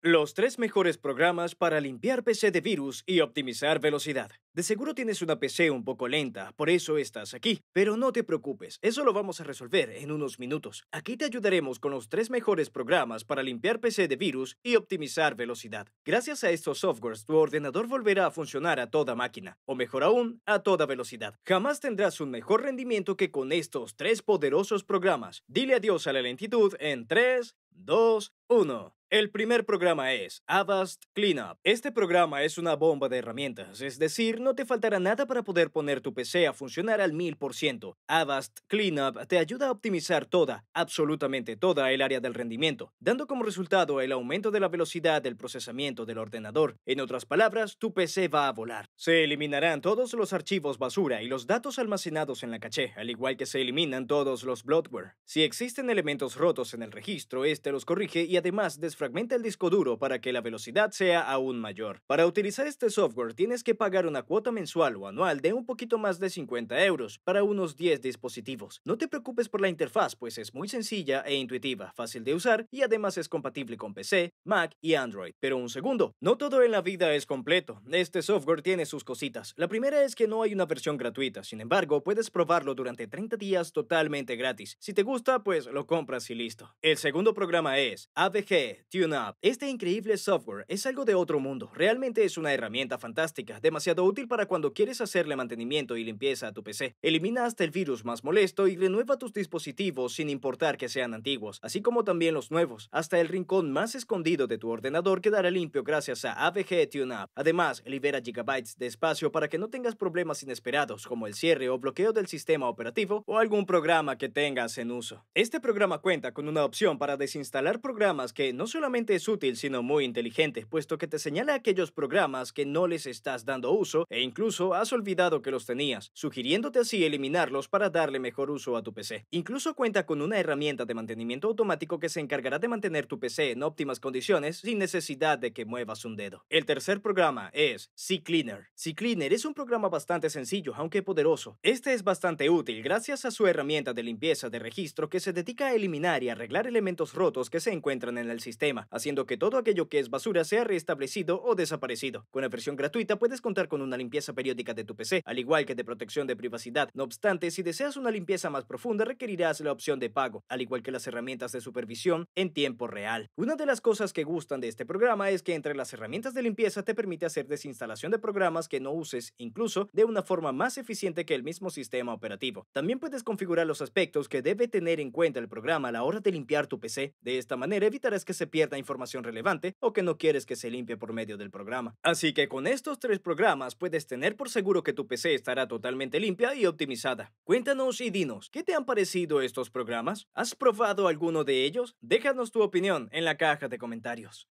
Los tres mejores programas para limpiar PC de virus y optimizar velocidad. De seguro tienes una PC un poco lenta, por eso estás aquí. Pero no te preocupes, eso lo vamos a resolver en unos minutos. Aquí te ayudaremos con los tres mejores programas para limpiar PC de virus y optimizar velocidad. Gracias a estos softwares, tu ordenador volverá a funcionar a toda máquina, o mejor aún, a toda velocidad. Jamás tendrás un mejor rendimiento que con estos tres poderosos programas. Dile adiós a la lentitud en 3, 2, 1. El primer programa es Avast Cleanup. Este programa es una bomba de herramientas, es decir, no te faltará nada para poder poner tu PC a funcionar al 1000%. Avast Cleanup te ayuda a optimizar toda, absolutamente toda el área del rendimiento, dando como resultado el aumento de la velocidad del procesamiento del ordenador. En otras palabras, tu PC va a volar. Se eliminarán todos los archivos basura y los datos almacenados en la caché, al igual que se eliminan todos los bloatware. Si existen elementos rotos en el registro, este los corrige y además fragmenta el disco duro para que la velocidad sea aún mayor. Para utilizar este software tienes que pagar una cuota mensual o anual de un poquito más de 50 euros para unos 10 dispositivos. No te preocupes por la interfaz, pues es muy sencilla e intuitiva, fácil de usar y además es compatible con PC, Mac y Android. Pero un segundo, no todo en la vida es completo. Este software tiene sus cositas. La primera es que no hay una versión gratuita, sin embargo, puedes probarlo durante 30 días totalmente gratis. Si te gusta, pues lo compras y listo. El segundo programa es AVG TuneUp. Este increíble software es algo de otro mundo. Realmente es una herramienta fantástica, demasiado útil para cuando quieres hacerle mantenimiento y limpieza a tu PC. Elimina hasta el virus más molesto y renueva tus dispositivos sin importar que sean antiguos, así como también los nuevos. Hasta el rincón más escondido de tu ordenador quedará limpio gracias a AVG TuneUp. Además, libera gigabytes de espacio para que no tengas problemas inesperados como el cierre o bloqueo del sistema operativo o algún programa que tengas en uso. Este programa cuenta con una opción para desinstalar programas que no son solamente es útil, sino muy inteligente, puesto que te señala aquellos programas que no les estás dando uso e incluso has olvidado que los tenías, sugiriéndote así eliminarlos para darle mejor uso a tu PC. Incluso cuenta con una herramienta de mantenimiento automático que se encargará de mantener tu PC en óptimas condiciones sin necesidad de que muevas un dedo. El tercer programa es CCleaner. CCleaner es un programa bastante sencillo, aunque poderoso. Este es bastante útil gracias a su herramienta de limpieza de registro que se dedica a eliminar y arreglar elementos rotos que se encuentran en el sistema haciendo que todo aquello que es basura sea restablecido o desaparecido. Con la versión gratuita puedes contar con una limpieza periódica de tu PC, al igual que de protección de privacidad. No obstante, si deseas una limpieza más profunda, requerirás la opción de pago, al igual que las herramientas de supervisión en tiempo real. Una de las cosas que gustan de este programa es que entre las herramientas de limpieza te permite hacer desinstalación de programas que no uses, incluso de una forma más eficiente que el mismo sistema operativo. También puedes configurar los aspectos que debe tener en cuenta el programa a la hora de limpiar tu PC. De esta manera evitarás que se pierda información relevante o que no quieres que se limpie por medio del programa. Así que con estos tres programas puedes tener por seguro que tu PC estará totalmente limpia y optimizada. Cuéntanos y dinos, ¿qué te han parecido estos programas? ¿Has probado alguno de ellos? Déjanos tu opinión en la caja de comentarios.